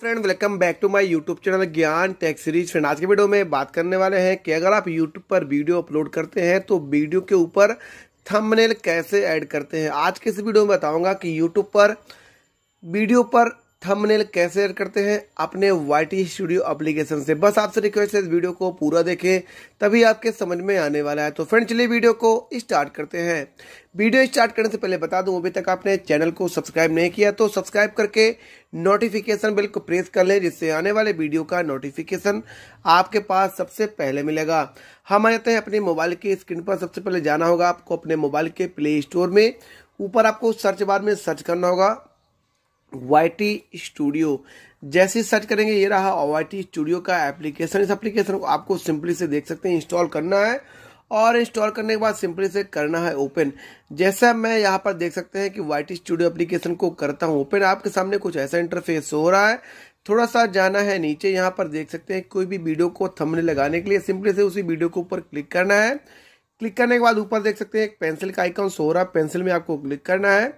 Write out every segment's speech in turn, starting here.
friend welcome back to my YouTube channel Gyan tech series friend आज के video में बात करने वाले हैं कि अगर आप यूट्यूब पर वीडियो अपलोड करते हैं तो वीडियो के ऊपर थंबनेल कैसे ऐड करते हैं आज के इस वीडियो में बताऊंगा कि यूट्यूब पर वीडियो पर थंबनेल कैसे करते हैं अपने वाई स्टूडियो एप्लीकेशन से बस आपसे रिक्वेस्ट है इस वीडियो को पूरा देखें तभी आपके समझ में आने वाला है तो फ्रेंड चलिए वीडियो को स्टार्ट करते हैं वीडियो स्टार्ट करने से पहले बता दूं अभी तक आपने चैनल को सब्सक्राइब नहीं किया तो सब्सक्राइब करके नोटिफिकेशन बिल को प्रेस कर लें जिससे आने वाले वीडियो का नोटिफिकेशन आपके पास सबसे पहले मिलेगा हम आ जाते हैं अपने मोबाइल की स्क्रीन पर सबसे पहले जाना होगा आपको अपने मोबाइल के प्ले स्टोर में ऊपर आपको सर्च बार में सर्च करना होगा वाई स्टूडियो जैसे सर्च करेंगे ये रहा वाई स्टूडियो का एप्लीकेशन इस एप्लीकेशन को आपको सिंपली से देख सकते हैं इंस्टॉल करना है और इंस्टॉल करने के बाद सिंपली से करना है ओपन जैसा मैं यहाँ पर देख सकते हैं कि वाई स्टूडियो एप्लीकेशन को करता हूँ ओपन आपके सामने कुछ ऐसा इंटरफेस हो रहा है थोड़ा सा जाना है नीचे यहाँ पर देख सकते हैं कोई भी वीडियो को थमने लगाने के लिए सिंपली से उसी वीडियो के ऊपर क्लिक करना है क्लिक करने के बाद ऊपर देख सकते हैं एक पेंसिल का आइकॉन सो रहा है पेंसिल में आपको क्लिक करना है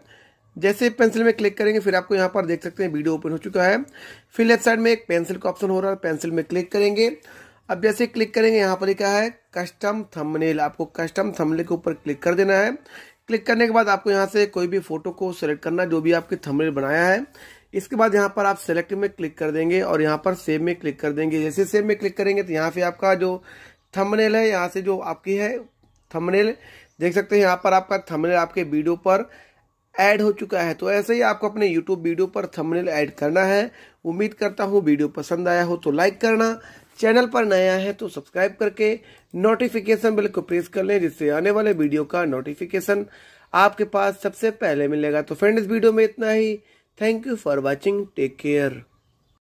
जैसे पेंसिल में क्लिक करेंगे फिर आपको यहाँ पर देख सकते हैं वीडियो ओपन हो चुका है फिर लेफ्ट साइड में एक पेंसिल का ऑप्शन हो रहा है पेंसिल में क्लिक करेंगे अब जैसे क्लिक करेंगे यहाँ पर क्या है कस्टम थंबनेल आपको कस्टम थंबनेल के ऊपर क्लिक कर देना है क्लिक करने के बाद आपको यहाँ से कोई भी फोटो को सेलेक्ट करना जो भी आपके थंबनेल बनाया है इसके बाद यहाँ पर आप सेलेक्ट में क्लिक कर देंगे और यहाँ पर सेव में क्लिक कर देंगे जैसे सेव में क्लिक करेंगे तो यहाँ पे आपका जो थंबनेल है यहाँ से जो आपकी है थंबनेल देख सकते हैं यहाँ पर आपका थंबनेल आपके वीडियो पर ऐड हो चुका है तो ऐसे ही आपको अपने यूट्यूब वीडियो पर थंबनेल ऐड करना है उम्मीद करता हूँ वीडियो पसंद आया हो तो लाइक करना चैनल पर नया है तो सब्सक्राइब करके नोटिफिकेशन बिल को प्रेस कर लें जिससे आने वाले वीडियो का नोटिफिकेशन आपके पास सबसे पहले मिलेगा तो फ्रेंड इस वीडियो में इतना ही thank you for watching take care